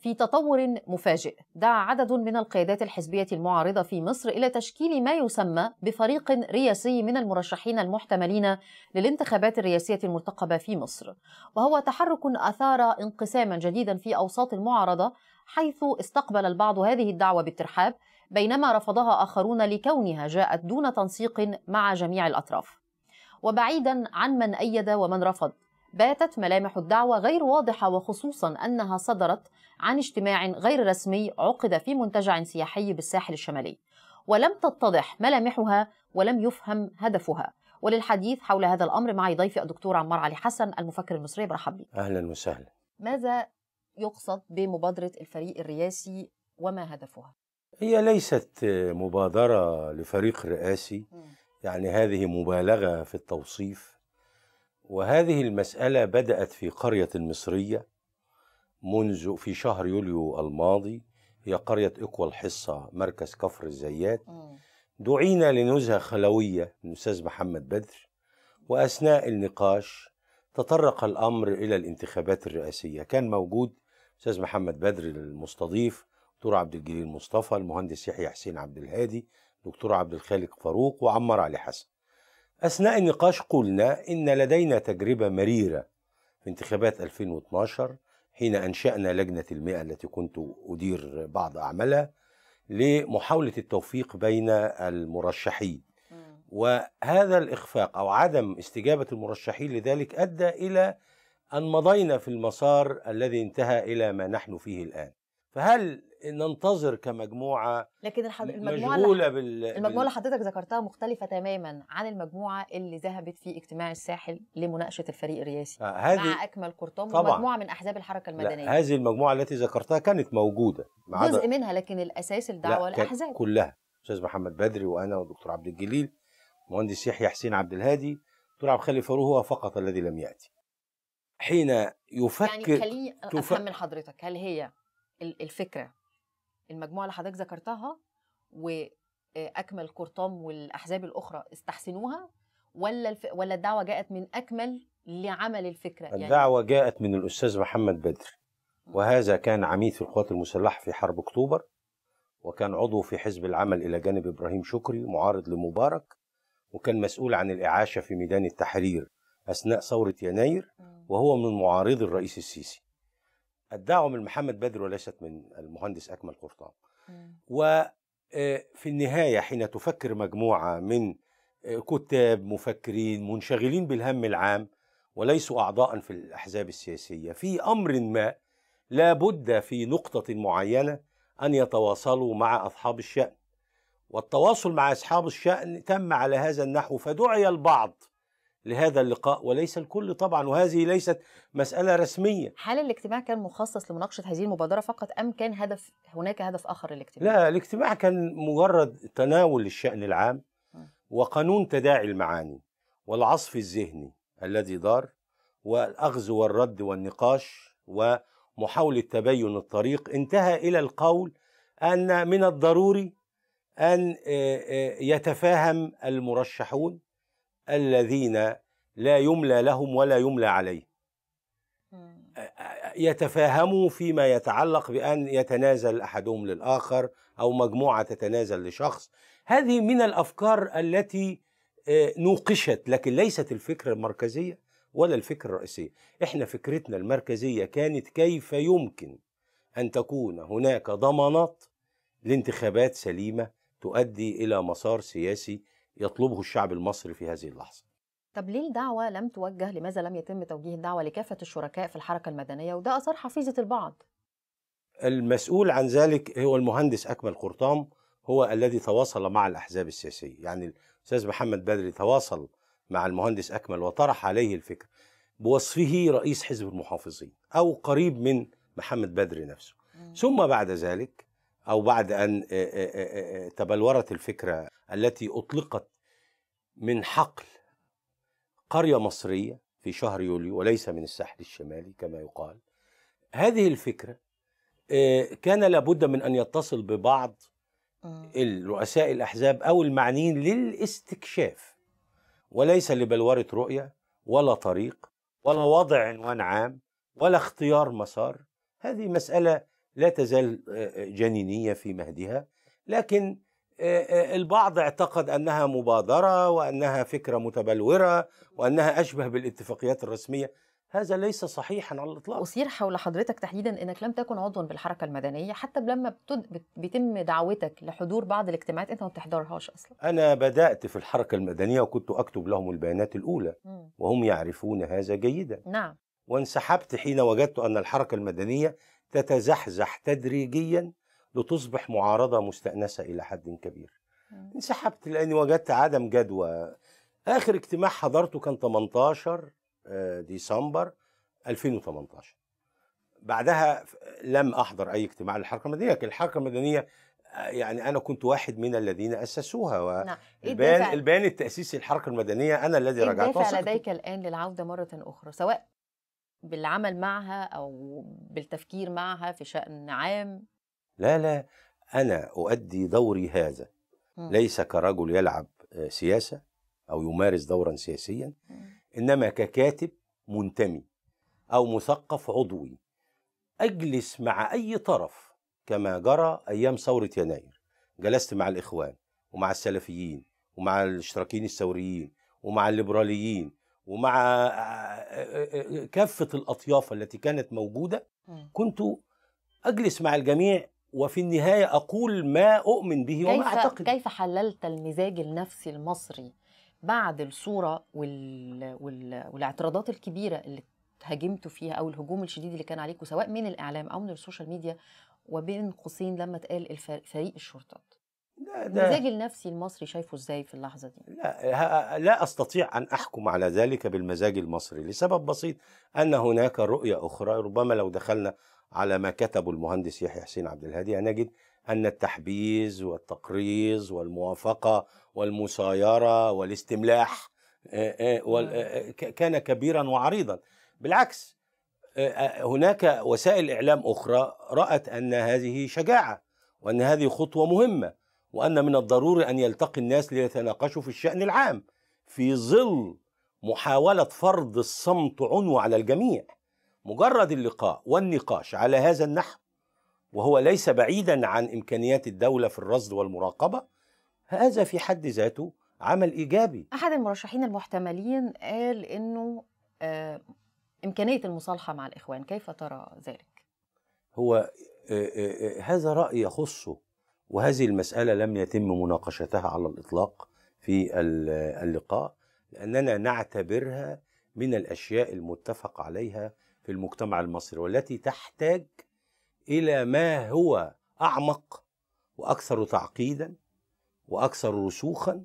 في تطور مفاجئ دعا عدد من القيادات الحزبية المعارضة في مصر إلى تشكيل ما يسمى بفريق رئاسي من المرشحين المحتملين للانتخابات الرئاسية المرتقبة في مصر وهو تحرك أثار انقساما جديدا في أوساط المعارضة حيث استقبل البعض هذه الدعوة بالترحاب بينما رفضها آخرون لكونها جاءت دون تنسيق مع جميع الأطراف وبعيدا عن من أيد ومن رفض باتت ملامح الدعوة غير واضحة وخصوصا أنها صدرت عن اجتماع غير رسمي عقد في منتجع سياحي بالساحل الشمالي ولم تتضح ملامحها ولم يفهم هدفها وللحديث حول هذا الأمر معي ضيفي الدكتور عمار علي حسن المفكر المصري برحب بك أهلا وسهلا ماذا يقصد بمبادرة الفريق الرئاسي وما هدفها؟ هي ليست مبادرة لفريق رئاسي يعني هذه مبالغة في التوصيف وهذه المسألة بدأت في قرية مصرية منذ في شهر يوليو الماضي هي قرية إقوى الحصة مركز كفر الزيات دعينا لنزهة خلوية من الأستاذ محمد بدر وأثناء النقاش تطرق الأمر إلى الانتخابات الرئاسية كان موجود أستاذ محمد بدر المستضيف دكتور عبد الجليل مصطفى المهندس يحيى حسين عبد الهادي دكتور عبد الخالق فاروق وعمار علي حسن أثناء النقاش قلنا إن لدينا تجربة مريرة في انتخابات 2012 حين أنشأنا لجنة المئة التي كنت أدير بعض أعمالها لمحاولة التوفيق بين المرشحين وهذا الإخفاق أو عدم استجابة المرشحين لذلك أدى إلى أن مضينا في المسار الذي انتهى إلى ما نحن فيه الآن فهل ننتظر كمجموعه لكن المجموعه مشغوله بال... المجموعه اللي حضرتك ذكرتها مختلفه تماما عن المجموعه اللي ذهبت في اجتماع الساحل لمناقشه الفريق الرئاسي آه هذه... مع اكمل طبعاً. ومجموعه من احزاب الحركه المدنيه لا هذه المجموعه التي ذكرتها كانت موجوده جزء جزء منها لكن الاساس الدعوه الاحزاب كلها استاذ محمد بدري وانا والدكتور عبد الجليل مهندس يحيى حسين عبد الهادي دكتور عبد الخالق فاروق هو فقط الذي لم ياتي حين يعني يفكر يعني خليني تف... افهم من حضرتك هل هي الفكره المجموعه اللي حضرتك ذكرتها واكمل آه، قرطام والاحزاب الاخرى استحسنوها ولا الف... ولا الدعوه جاءت من اكمل لعمل الفكره الدعوة يعني الدعوه جاءت من الاستاذ محمد بدر وهذا كان عميد في القوات المسلحه في حرب اكتوبر وكان عضو في حزب العمل الى جانب ابراهيم شكري معارض لمبارك وكان مسؤول عن الاعاشه في ميدان التحرير اثناء ثوره يناير وهو من معارضي الرئيس السيسي الدعوه من محمد بدر وليست من المهندس اكمل قرطان وفي آه، النهايه حين تفكر مجموعه من آه، كتاب مفكرين منشغلين بالهم العام وليسوا اعضاء في الاحزاب السياسيه في امر ما لا بد في نقطه معينه ان يتواصلوا مع اصحاب الشان والتواصل مع اصحاب الشان تم على هذا النحو فدعي البعض لهذا اللقاء وليس الكل طبعا وهذه ليست مسألة رسمية هل الاجتماع كان مخصص لمناقشة هذه المبادرة فقط أم كان هدف هناك هدف آخر للاجتماع؟ لا الاجتماع كان مجرد تناول للشأن العام آه. وقانون تداعي المعاني والعصف الذهني الذي دار والأخذ والرد والنقاش ومحاولة تبين الطريق انتهى إلى القول أن من الضروري أن آه، آه، يتفاهم المرشحون الذين لا يملى لهم ولا يملى عليهم يتفاهموا فيما يتعلق بأن يتنازل أحدهم للآخر أو مجموعة تتنازل لشخص هذه من الأفكار التي آه، نوقشت لكن ليست الفكرة المركزية ولا الفكرة الرئيسية إحنا فكرتنا المركزية كانت كيف يمكن أن تكون هناك ضمانات لانتخابات سليمة تؤدي إلى مسار سياسي يطلبه الشعب المصري في هذه اللحظه طب ليه الدعوه لم توجه لماذا لم يتم توجيه الدعوه لكافه الشركاء في الحركه المدنيه وده اثار حفيظه البعض المسؤول عن ذلك هو المهندس اكمل قرطام هو الذي تواصل مع الاحزاب السياسيه يعني الاستاذ محمد بدري تواصل مع المهندس اكمل وطرح عليه الفكره بوصفه رئيس حزب المحافظين او قريب من محمد بدري نفسه ثم بعد ذلك او بعد ان تبلورت الفكره التي أطلقت من حقل قرية مصرية في شهر يوليو وليس من الساحل الشمالي كما يقال هذه الفكرة آه، كان لابد من أن يتصل ببعض آه. رؤساء الأحزاب أو المعنيين للاستكشاف وليس لبلورة رؤية ولا طريق ولا وضع عنوان عام ولا اختيار مسار هذه مسألة لا تزال آه، جنينية في مهدها لكن آه، آه، البعض اعتقد انها مبادره وانها فكره متبلوره وانها اشبه بالاتفاقيات الرسميه هذا ليس صحيحا على الاطلاق اثير حول حضرتك تحديدا انك لم تكن عضوا بالحركه المدنيه حتى لما بتد... بيتم دعوتك لحضور بعض الاجتماعات انت ما بتحضرهاش اصلا انا بدات في الحركه المدنيه وكنت اكتب لهم البيانات الاولى م. وهم يعرفون هذا جيدا نعم وانسحبت حين وجدت ان الحركه المدنيه تتزحزح تدريجيا لتصبح معارضة مستأنسة إلى حد كبير انسحبت لأني وجدت عدم جدوى آخر اجتماع حضرته كان 18 آه، ديسمبر 2018 بعدها لم أحضر أي اجتماع للحركة المدنية لكن الحركة المدنية آه، يعني انا كنت واحد من الذين اسسوها و نعم. إيه البيان التاسيسي للحركه المدنيه انا الذي إيه رجعتها لديك الان للعوده مره اخرى سواء بالعمل معها او بالتفكير معها في شان عام لا لا أنا أؤدي دوري هذا ليس كرجل يلعب آه، سياسة أو يمارس دورا سياسيا إنما ككاتب منتمي أو مثقف عضوي أجلس مع أي طرف كما جرى أيام ثورة يناير جلست مع الإخوان ومع السلفيين ومع الاشتراكيين الثوريين ومع الليبراليين ومع آه، آه، كافة الأطياف التي كانت موجودة كنت أجلس مع الجميع وفي النهاية أقول ما أؤمن به وما كيف أعتقد كيف حللت المزاج النفسي المصري بعد الصورة وال... وال... والاعتراضات الكبيرة اللي هاجمتوا فيها أو الهجوم الشديد اللي كان عليكم سواء من الإعلام أو من السوشيال ميديا وبين قوسين لما اتقال فريق الشرطات المزاج النفسي المصري شايفه ازاي في اللحظه دي؟ لا لا استطيع ان احكم على ذلك بالمزاج المصري لسبب بسيط ان هناك رؤيه اخرى ربما لو دخلنا على ما كتبه المهندس يحيى حسين عبد الهادي هنجد أن التحبيز والتقريظ والموافقة والمسايرة والاستملاح آه، آه، آه، نعم. كان كبيرا وعريضا بالعكس هناك وسائل إعلام أخرى رأت أن هذه شجاعة وأن هذه خطوة مهمة وأن من الضروري أن يلتقي الناس ليتناقشوا في الشأن العام في ظل محاولة فرض الصمت عنوة على الجميع مجرد اللقاء والنقاش على هذا النحو وهو ليس بعيدا عن امكانيات الدوله في الرصد والمراقبه هذا في حد ذاته عمل ايجابي احد المرشحين المحتملين قال انه آه، امكانيه المصالحه مع الاخوان كيف ترى ذلك هو آه، آه، هذا راي يخصه وهذه المساله لم يتم مناقشتها على الاطلاق في اللقاء لاننا نعتبرها من الاشياء المتفق عليها في المجتمع المصري والتي تحتاج الى ما هو اعمق واكثر تعقيدا واكثر رسوخا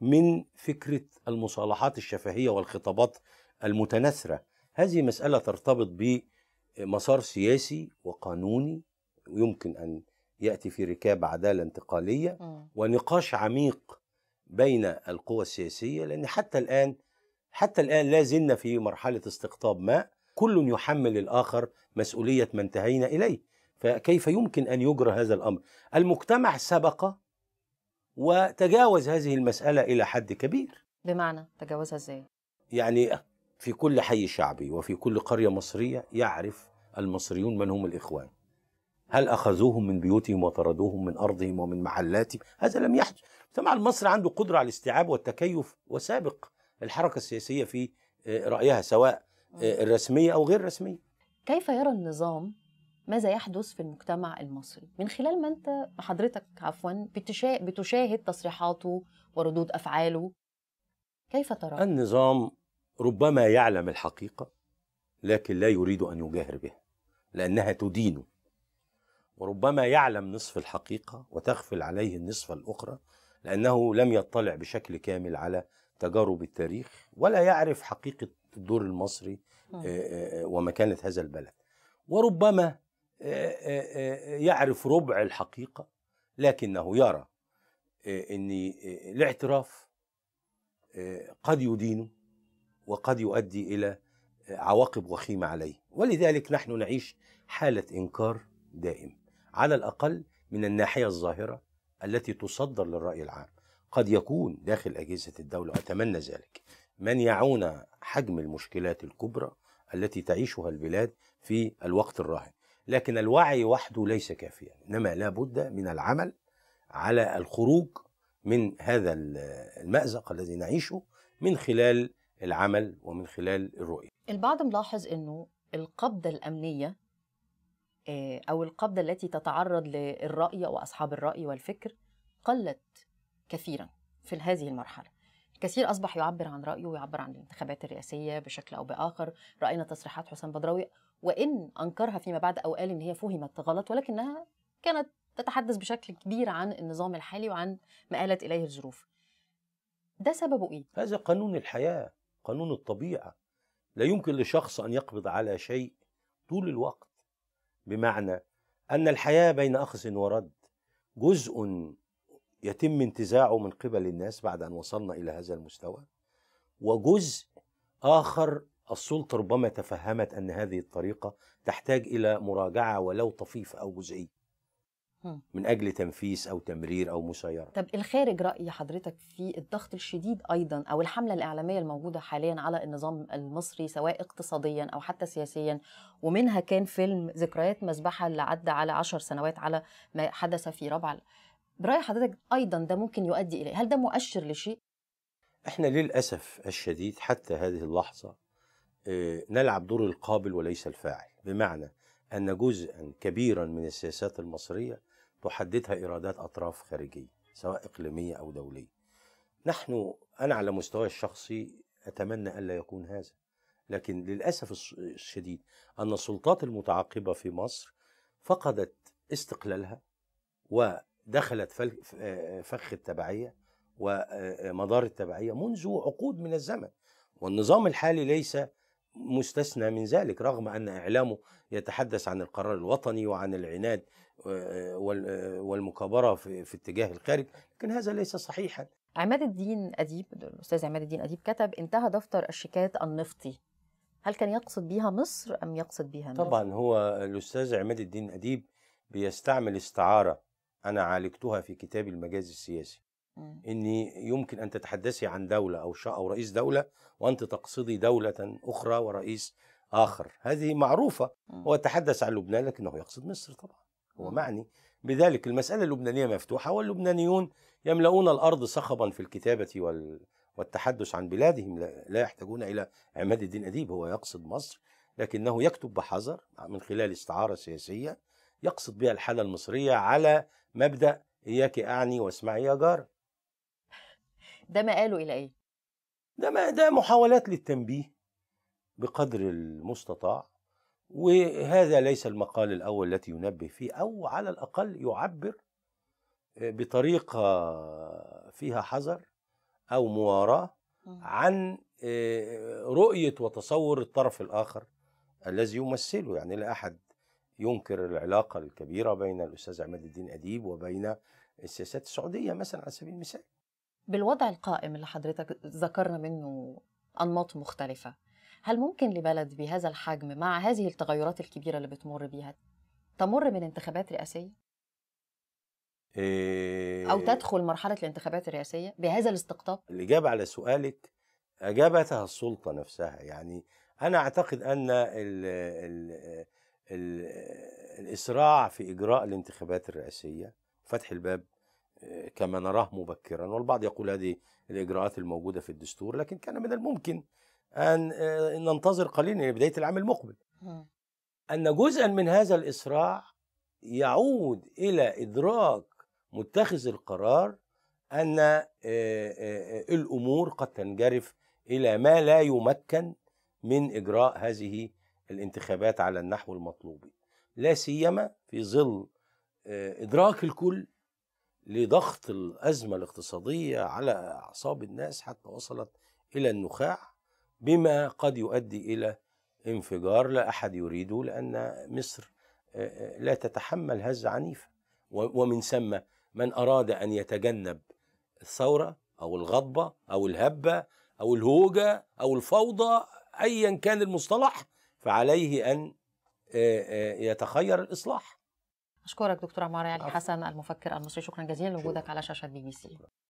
من فكره المصالحات الشفهيه والخطابات المتناثره هذه مساله ترتبط بمسار سياسي وقانوني ويمكن ان ياتي في ركاب عداله انتقاليه ونقاش عميق بين القوى السياسيه لان حتى الان حتى الان لا زلنا في مرحله استقطاب ماء كل يحمل الآخر مسؤولية ما انتهينا إليه فكيف يمكن أن يجرى هذا الأمر المجتمع سبق وتجاوز هذه المسألة إلى حد كبير بمعنى تجاوزها إزاي؟ يعني في كل حي شعبي وفي كل قرية مصرية يعرف المصريون من هم الإخوان هل أخذوهم من بيوتهم وطردوهم من أرضهم ومن محلاتهم هذا لم يحدث المجتمع المصري عنده قدرة على الاستيعاب والتكيف وسابق الحركة السياسية في رأيها سواء آه. آه، الرسميه او غير رسميه كيف يرى النظام ماذا يحدث في المجتمع المصري من خلال ما انت حضرتك عفوا بتشاهد تصريحاته وردود افعاله كيف ترى النظام ربما يعلم الحقيقه لكن لا يريد ان يجاهر بها لانها تدينه وربما يعلم نصف الحقيقه وتغفل عليه النصف الاخرى لانه لم يطلع بشكل كامل على تجارب التاريخ ولا يعرف حقيقه الدور المصري آه، آه، آه، ومكانة هذا البلد وربما يعرف ربع الحقيقة لكنه يرى أن الاعتراف قد يدينه وقد يؤدي إلى عواقب وخيمة عليه ولذلك نحن نعيش حالة إنكار دائم على الأقل من الناحية الظاهرة التي تصدر للرأي العام قد يكون داخل أجهزة الدولة وأتمنى ذلك من يعون حجم المشكلات الكبرى التي تعيشها البلاد في الوقت الراهن لكن الوعي وحده ليس كافيا انما لابد من العمل على الخروج من هذا المأزق الذي نعيشه من خلال العمل ومن خلال الرؤية البعض ملاحظ أنه القبضة الأمنية آه، أو القبضة التي تتعرض للرأي وأصحاب الرأي والفكر قلت كثيرا في هذه المرحلة كثير أصبح يعبر عن رأيه ويعبر عن الانتخابات الرئاسية بشكل أو بآخر رأينا تصريحات حسام بدراوي وإن أنكرها فيما بعد أو قال إن هي فهمت غلط ولكنها كانت تتحدث بشكل كبير عن النظام الحالي وعن ما آلت إليه الظروف ده سببه إيه؟ هذا قانون الحياة قانون الطبيعة لا يمكن لشخص أن يقبض على شيء طول الوقت بمعنى أن الحياة بين أخذ ورد جزء يتم انتزاعه من قبل الناس بعد أن وصلنا إلى هذا المستوى وجزء آخر السلطة ربما تفهمت أن هذه الطريقة تحتاج إلى مراجعة ولو طفيفة أو جزئية من أجل تنفيس أو تمرير أو مسيرة طب الخارج رأي حضرتك في الضغط الشديد أيضا أو الحملة الإعلامية الموجودة حاليا على النظام المصري سواء اقتصاديا أو حتى سياسيا ومنها كان فيلم ذكريات مذبحة اللي عدى على عشر سنوات على ما حدث في ربع برأي حضرتك أيضا ده ممكن يؤدي إليه هل ده مؤشر لشيء؟ احنا للأسف الشديد حتى هذه اللحظة آه، نلعب دور القابل وليس الفاعل بمعنى أن جزءا كبيرا من السياسات المصرية تحددها إيرادات أطراف خارجية سواء إقليمية أو دولية نحن أنا على مستوى الشخصي أتمنى ألا يكون هذا لكن للأسف الشديد أن السلطات المتعاقبة في مصر فقدت استقلالها دخلت فخ التبعية ومدار التبعية منذ عقود من الزمن والنظام الحالي ليس مستثنى من ذلك رغم أن إعلامه يتحدث عن القرار الوطني وعن العناد والمكابرة في اتجاه الخارج لكن هذا ليس صحيحا عماد الدين أديب الأستاذ عماد الدين أديب كتب انتهى دفتر الشيكات النفطي هل كان يقصد بها مصر أم يقصد بها مصر؟ طبعا هو الأستاذ عماد الدين أديب بيستعمل استعارة أنا عالجتها في كتاب المجاز السياسي إمم. ان يمكن ان تتحدثي عن دوله او او رئيس دوله وانت تقصدي دوله اخرى ورئيس اخر هذه معروفه إمم. هو تحدث عن لبنان لكنه يقصد مصر طبعا هو إمم. معني بذلك المساله اللبنانيه مفتوحه واللبنانيون يملؤون الارض صخبا في الكتابه وال والتحدث عن بلادهم لا يحتاجون الى عماد الدين اديب هو يقصد مصر لكنه يكتب بحذر من خلال استعاره سياسيه يقصد بها الحاله المصريه على مبدأ إياك أعني واسمعي يا جار ده ما قاله إلى إيه؟ ده ما ده محاولات للتنبيه بقدر المستطاع وهذا ليس المقال الأول التي ينبه فيه أو على الأقل يعبر آه، بطريقة فيها حذر أو مواراة عن آه، رؤية وتصور الطرف الآخر الذي يمثله يعني لا أحد ينكر العلاقة الكبيرة بين الأستاذ عماد الدين أديب وبين السياسات السعودية مثلا على سبيل المثال بالوضع القائم اللي حضرتك ذكرنا منه أنماط مختلفة هل ممكن لبلد بهذا الحجم مع هذه التغيرات الكبيرة اللي بتمر بيها تمر من انتخابات رئاسية؟ إيه. أو تدخل مرحلة الانتخابات الرئاسية بهذا الاستقطاب؟ الإجابة على سؤالك أجابتها السلطة نفسها يعني أنا أعتقد أن ال ال الإسراع في إجراء الانتخابات الرئاسية فتح الباب آه، كما نراه مبكرا والبعض يقول هذه الإجراءات الموجودة في الدستور لكن كان من الممكن أن آه، ننتظر قليلا إلى بداية العام المقبل أن جزءا من هذا الإسراع يعود إلى إدراك متخذ القرار أن آه، الأمور قد تنجرف إلى ما لا يمكن من إجراء هذه الانتخابات على النحو المطلوب لا سيما في ظل آه، ادراك الكل لضغط الازمه الاقتصاديه على اعصاب الناس حتى وصلت الى النخاع بما قد يؤدي الى انفجار لا احد يريده لان مصر آه، آه، لا تتحمل هزه عنيفه ومن ثم من اراد ان يتجنب الثوره او الغضبه او الهبه او الهوجه او الفوضى ايا كان المصطلح فعليه أن يتخير الإصلاح أشكرك دكتور عمار علي يعني حسن المفكر المصري شكرا جزيلا لوجودك على شاشة بي بي سي